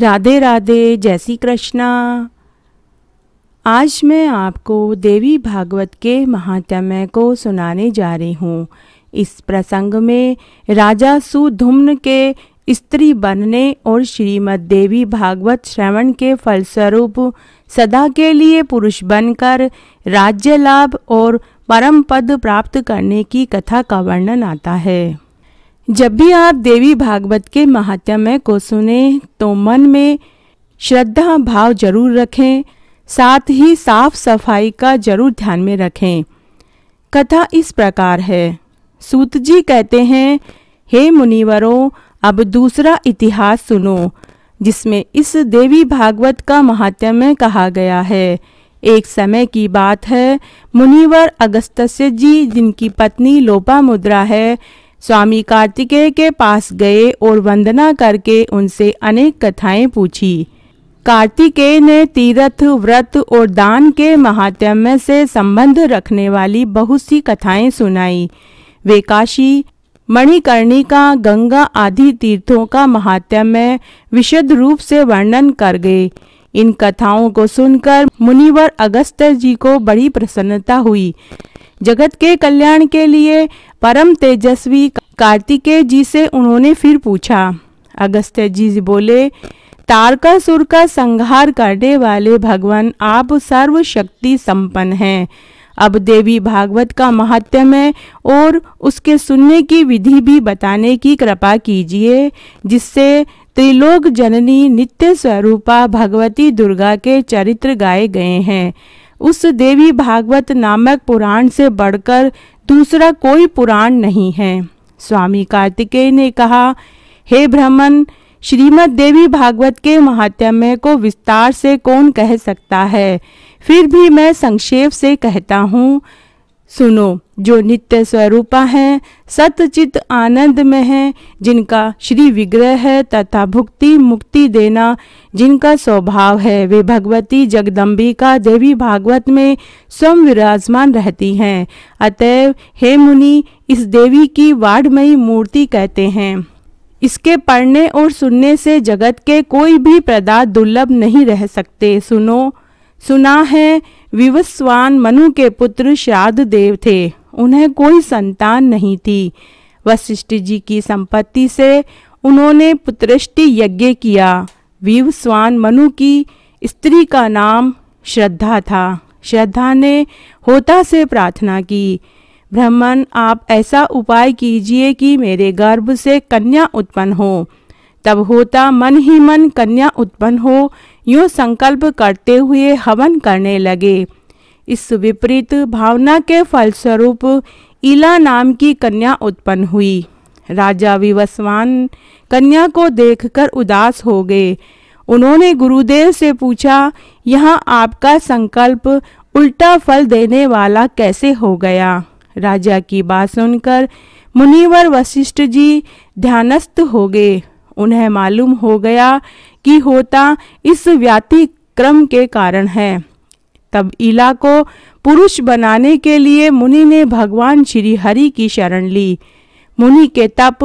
राधे राधे जय श्री कृष्णा आज मैं आपको देवी भागवत के महात्म्य को सुनाने जा रही हूँ इस प्रसंग में राजा सुधुम्न के स्त्री बनने और श्रीमद देवी भागवत श्रवण के फलस्वरूप सदा के लिए पुरुष बनकर राज्य लाभ और परम पद प्राप्त करने की कथा का वर्णन आता है जब भी आप देवी भागवत के महात्म्य को सुने तो मन में श्रद्धा भाव जरूर रखें साथ ही साफ सफाई का जरूर ध्यान में रखें कथा इस प्रकार है सूत जी कहते हैं हे मुनिवरों अब दूसरा इतिहास सुनो जिसमें इस देवी भागवत का महात्म्य कहा गया है एक समय की बात है मुनिवर अगस्त्य जी जिनकी पत्नी लोपा मुद्रा है स्वामी कार्तिकेय के पास गए और वंदना करके उनसे अनेक कथाएं पूछी कार्तिकेय ने तीर्थ व्रत और दान के महात्म्य से संबंध रखने वाली बहुत सी कथाएं सुनाई वे काशी मणिकर्णिका गंगा आदि तीर्थों का महात्म्य विशद रूप से वर्णन कर गए इन कथाओं को सुनकर मुनिवर अगस्त जी को बड़ी प्रसन्नता हुई जगत के कल्याण के लिए परम तेजस्वी कार्तिकेय जी से उन्होंने फिर पूछा अगस्त्य जी बोले तारकासुर का संहार करने वाले भगवान आप सर्वशक्ति संपन्न हैं अब देवी भागवत का है और उसके सुनने की विधि भी बताने की कृपा कीजिए जिससे त्रिलोक जननी नित्य स्वरूपा भगवती दुर्गा के चरित्र गाए गए हैं उस देवी भागवत नामक पुराण से बढ़कर दूसरा कोई पुराण नहीं है स्वामी कार्तिकेय ने कहा हे भ्रमण श्रीमद देवी भागवत के महात्म्य को विस्तार से कौन कह सकता है फिर भी मैं संक्षेप से कहता हूँ सुनो जो नित्य स्वरूपा है सतचित आनंद में है जिनका श्री विग्रह है तथा भुक्ति मुक्ति देना जिनका स्वभाव है वे भगवती जगदम्बिका देवी भागवत में स्वयं विराजमान रहती हैं अतएव हे मुनि इस देवी की वाढ़मयी मूर्ति कहते हैं इसके पढ़ने और सुनने से जगत के कोई भी पदार्थ दुर्लभ नहीं रह सकते सुनो सुना है विवस्वान मनु के पुत्र श्राद्ध देव थे उन्हें कोई संतान नहीं थी वशिष्ठ जी की संपत्ति से उन्होंने पुत्रष्टि यज्ञ किया विवस्वान मनु की स्त्री का नाम श्रद्धा था श्रद्धा ने होता से प्रार्थना की ब्राह्मण आप ऐसा उपाय कीजिए कि मेरे गर्भ से कन्या उत्पन्न हो तब होता मन ही मन कन्या उत्पन्न हो यूं संकल्प करते हुए हवन करने लगे इस विपरीत भावना के फलस्वरूप इला नाम की कन्या उत्पन्न हुई राजा विवस्वान कन्या को देखकर उदास हो गए उन्होंने गुरुदेव से पूछा यहाँ आपका संकल्प उल्टा फल देने वाला कैसे हो गया राजा की बात सुनकर मुनिवर वशिष्ठ जी ध्यानस्थ हो गए उन्हें मालूम हो गया की होता इस व्यतिक्रम के कारण है तब ईला को पुरुष बनाने के लिए मुनि ने भगवान श्री हरि की शरण ली मुनि के तप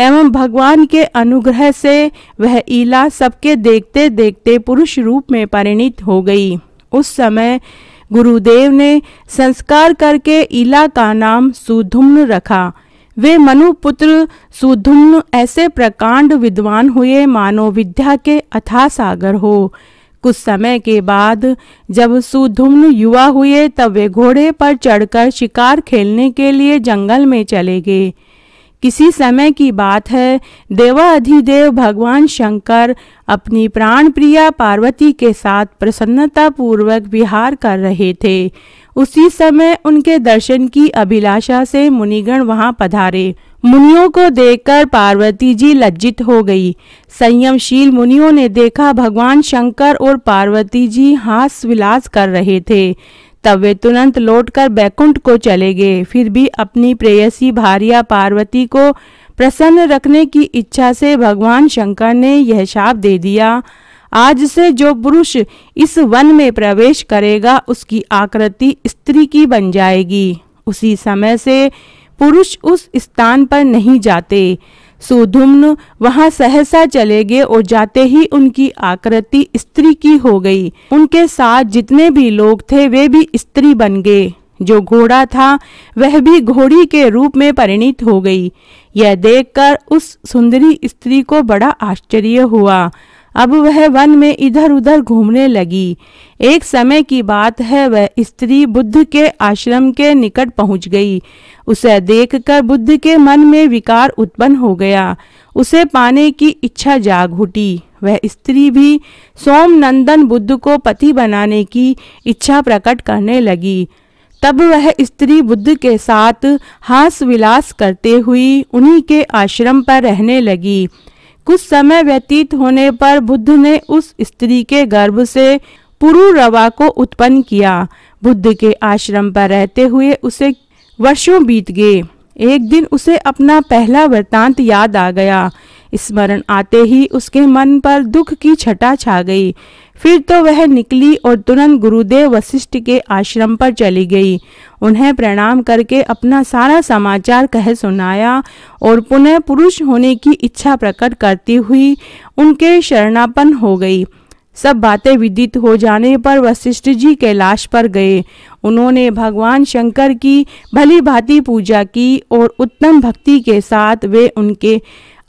एवं भगवान के अनुग्रह से वह ईला सबके देखते देखते पुरुष रूप में परिणित हो गई उस समय गुरुदेव ने संस्कार करके ईला का नाम सुधुम्न रखा वे मनुपुत्र सुधुम्न ऐसे प्रकांड विद्वान हुए मानो विद्या के अथा सागर हो कुछ समय के बाद जब सुधुम्न युवा हुए तब वे घोड़े पर चढ़कर शिकार खेलने के लिए जंगल में चले गए किसी समय की बात है देवा अधिदेव भगवान शंकर अपनी प्राण प्रिया पार्वती के साथ प्रसन्नता पूर्वक विहार कर रहे थे उसी समय उनके दर्शन की अभिलाषा से मुनिगण वहां पधारे मुनियों को देखकर पार्वती जी लज्जित हो गई संयमशील मुनियों ने देखा भगवान शंकर और पार्वती जी हास विलास कर रहे थे तब वे तुरंत लौटकर बैकुंठ को चले गए फिर भी अपनी प्रेयसी भारिया पार्वती को प्रसन्न रखने की इच्छा से भगवान शंकर ने यह शाप दे दिया आज से जो पुरुष इस वन में प्रवेश करेगा उसकी आकृति स्त्री की बन जाएगी उसी समय से पुरुष उस स्थान पर नहीं जाते सुधुम्न वहां सहसा चले गए और जाते ही उनकी आकृति स्त्री की हो गई उनके साथ जितने भी लोग थे वे भी स्त्री बन गए जो घोड़ा था वह भी घोड़ी के रूप में परिणित हो गई यह देखकर उस सुंदरी स्त्री को बड़ा आश्चर्य हुआ अब वह वन में इधर उधर घूमने लगी एक समय की बात है वह स्त्री बुद्ध के आश्रम के निकट पहुंच गई उसे देखकर बुद्ध के मन में विकार उत्पन्न हो गया उसे पाने की इच्छा जाग उठी वह स्त्री भी सोमनंदन बुद्ध को पति बनाने की इच्छा प्रकट करने लगी तब वह स्त्री बुद्ध के साथ हास विलास करते हुई उन्हीं के आश्रम पर रहने लगी कुछ समय व्यतीत होने पर बुद्ध ने उस स्त्री के गर्भ से पुरुरवा को उत्पन्न किया बुद्ध के आश्रम पर रहते हुए उसे वर्षों बीत गए एक दिन उसे अपना पहला वृतांत याद आ गया स्मरण आते ही उसके मन पर दुख की छटा छा गई फिर तो वह निकली और तुरंत गुरुदेव वशिष्ठ के आश्रम पर चली गई उन्हें प्रणाम करके अपना सारा समाचार कह सुनाया और पुनः पुरुष होने की इच्छा प्रकट करती हुई उनके शरणापन हो गई सब बातें विदित हो जाने पर वशिष्ठ जी कैलाश पर गए उन्होंने भगवान शंकर की भली भांति पूजा की और उत्तम भक्ति के साथ वे उनके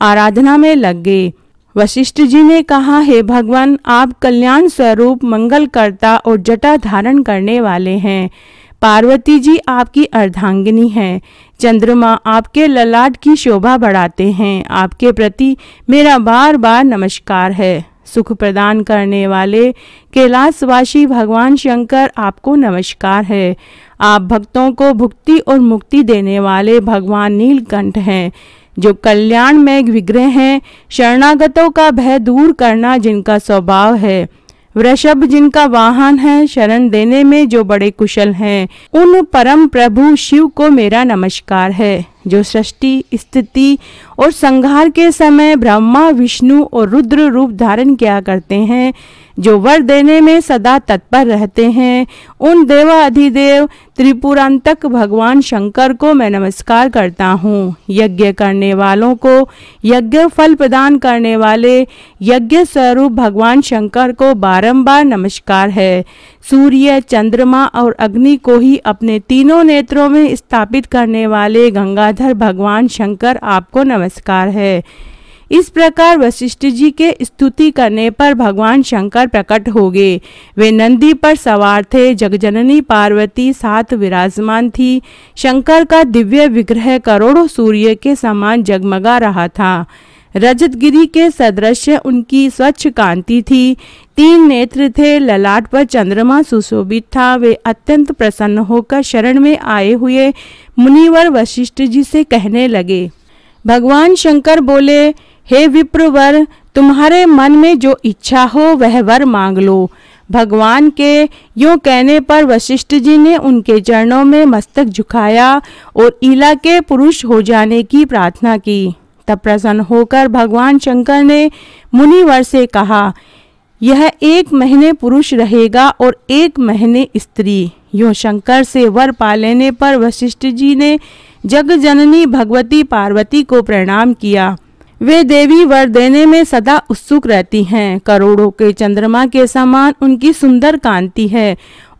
आराधना में लग गए वशिष्ठ जी ने कहा हे भगवान आप कल्याण स्वरूप मंगलकर्ता और जटा धारण करने वाले हैं पार्वती जी आपकी अर्धांगिनी हैं चंद्रमा आपके ललाट की शोभा बढ़ाते हैं आपके प्रति मेरा बार बार नमस्कार है सुख प्रदान करने वाले कैलाशवासी भगवान शंकर आपको नमस्कार है आप भक्तों को भुक्ति और मुक्ति देने वाले भगवान नीलकंठ हैं जो कल्याण में विग्रह हैं शरणागतों का भय दूर करना जिनका स्वभाव है वृषभ जिनका वाहन है शरण देने में जो बड़े कुशल हैं उन परम प्रभु शिव को मेरा नमस्कार है जो सृष्टि स्थिति और संहार के समय ब्रह्मा विष्णु और रुद्र रूप धारण किया करते हैं जो वर देने में सदा तत्पर रहते हैं उन देवा अधिदेव त्रिपुरांतक भगवान शंकर को मैं नमस्कार करता हूँ यज्ञ करने वालों को यज्ञ फल प्रदान करने वाले यज्ञ स्वरूप भगवान शंकर को बारंबार नमस्कार है सूर्य चंद्रमा और अग्नि को ही अपने तीनों नेत्रों में स्थापित करने वाले गंगाधर भगवान शंकर आपको नमस्कार है इस प्रकार वशिष्ठ जी के स्तुति करने पर भगवान शंकर प्रकट हो गए वे नंदी पर सवार थे जगजननी पार्वती साथ विराजमान थी शंकर का दिव्य विग्रह करोड़ों सूर्य के समान जगमगा रहा था रजतगिरी के सदृश उनकी स्वच्छ कांति थी तीन नेत्र थे ललाट पर चंद्रमा सुशोभित था वे अत्यंत प्रसन्न होकर शरण में आए हुए मुनिवर वशिष्ठ जी से कहने लगे भगवान शंकर बोले हे विप्रवर तुम्हारे मन में जो इच्छा हो वह वर मांग लो भगवान के यूँ कहने पर वशिष्ठ जी ने उनके चरणों में मस्तक झुकाया और ईला के पुरुष हो जाने की प्रार्थना की तब प्रसन्न होकर भगवान शंकर ने मुनिवर से कहा यह एक महीने पुरुष रहेगा और एक महीने स्त्री यो शंकर से वर पा लेने पर वशिष्ठ जी ने जग जननी भगवती पार्वती को प्रणाम किया वे देवी वर देने में सदा उत्सुक रहती हैं करोड़ों के चंद्रमा के समान उनकी सुंदर कांति है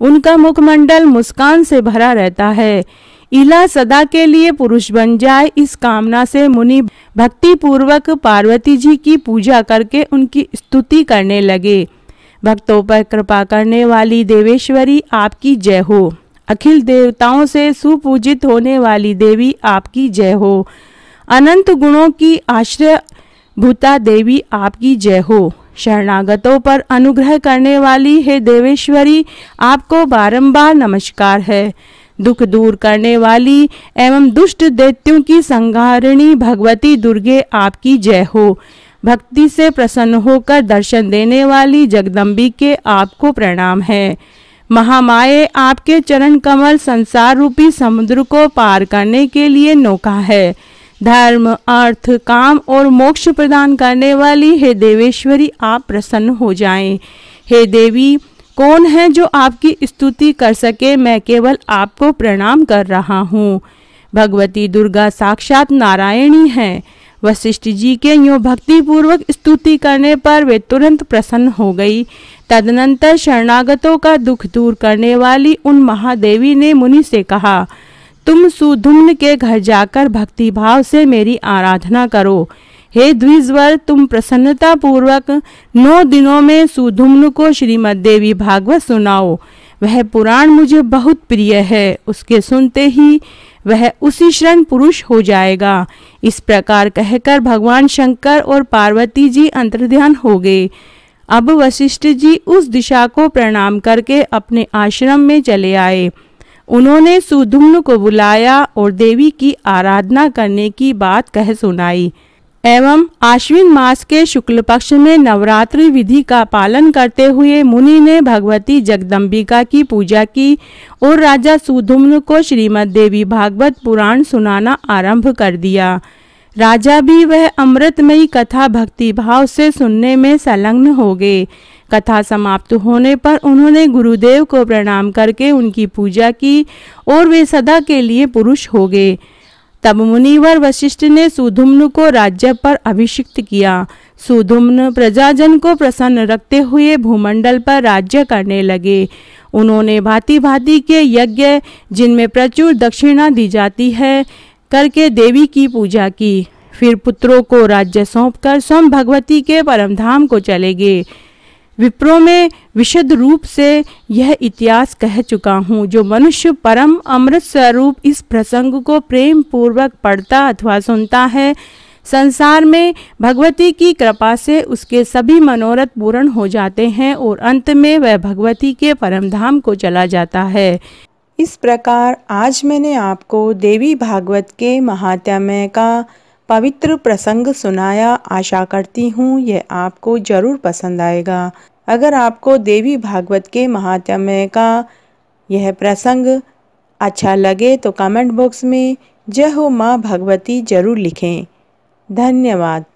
उनका मुखमंडल मुस्कान से भरा रहता है इला सदा के लिए पुरुष बन जाए इस कामना से मुनि भक्ति पूर्वक पार्वती जी की पूजा करके उनकी स्तुति करने लगे भक्तों पर कृपा करने वाली देवेश्वरी आपकी जय हो अखिल देवताओं से सुपूजित होने वाली देवी आपकी जय हो अनंत गुणों की आश्रय भूता देवी आपकी जय हो शरणागतों पर अनुग्रह करने वाली हे देवेश्वरी आपको बारंबार नमस्कार है दुख दूर करने वाली एवं दुष्ट दैत्यों की संघारिणी भगवती दुर्गे आपकी जय हो भक्ति से प्रसन्न होकर दर्शन देने वाली जगदम्बी के आपको प्रणाम है महामाए आपके चरण कमल संसार रूपी समुद्र को पार करने के लिए नौका है धर्म अर्थ काम और मोक्ष प्रदान करने वाली हे देवेश्वरी आप प्रसन्न हो जाएं। हे देवी कौन है जो आपकी स्तुति कर सके मैं केवल आपको प्रणाम कर रहा हूँ भगवती दुर्गा साक्षात नारायणी है वशिष्ठ जी के यूँ भक्तिपूर्वक स्तुति करने पर वे तुरंत प्रसन्न हो गई तदनंतर शरणागतों का दुख दूर करने वाली उन महादेवी ने मुनि से कहा तुम सुधुम्न के घर जाकर भक्तिभाव से मेरी आराधना करो हे द्विजवर तुम प्रसन्नता पूर्वक नौ दिनों में सुधुम्न को श्रीमद देवी भागवत सुनाओ वह पुराण मुझे बहुत प्रिय है उसके सुनते ही वह उसी शरण पुरुष हो जाएगा इस प्रकार कहकर भगवान शंकर और पार्वती जी अंतर्ध्यान हो गए अब वशिष्ठ जी उस दिशा को प्रणाम करके अपने आश्रम में चले आए उन्होंने सुधुम्न को बुलाया और देवी की आराधना करने की बात कह सुनाई एवं आश्विन मास के शुक्ल पक्ष में नवरात्रि विधि का पालन करते हुए मुनि ने भगवती जगदम्बिका की पूजा की और राजा सुधुम्न को श्रीमद देवी भागवत पुराण सुनाना आरंभ कर दिया राजा भी वह अमृतमयी कथा भक्ति भाव से सुनने में संलग्न हो गए कथा समाप्त होने पर उन्होंने गुरुदेव को प्रणाम करके उनकी पूजा की और वे सदा के लिए पुरुष हो गए तब मुनिवर वशिष्ठ ने सुधुम्न को राज्य पर अभिषिक्त किया सुधुम्न प्रजाजन को प्रसन्न रखते हुए भूमंडल पर राज्य करने लगे उन्होंने भांति भांति के यज्ञ जिनमें प्रचुर दक्षिणा दी जाती है करके देवी की पूजा की फिर पुत्रों को राज्य सौंपकर स्वयं भगवती के परमधाम को चले गए विप्रो में विशद रूप से यह इतिहास कह चुका हूँ जो मनुष्य परम अमृत स्वरूप इस प्रसंग को प्रेम पूर्वक पढ़ता अथवा सुनता है संसार में भगवती की कृपा से उसके सभी मनोरथ पूर्ण हो जाते हैं और अंत में वह भगवती के परमधाम को चला जाता है इस प्रकार आज मैंने आपको देवी भागवत के महात्म्य का पवित्र प्रसंग सुनाया आशा करती हूँ यह आपको ज़रूर पसंद आएगा अगर आपको देवी भागवत के महात्म्य का यह प्रसंग अच्छा लगे तो कमेंट बॉक्स में जय हो माँ भगवती ज़रूर लिखें धन्यवाद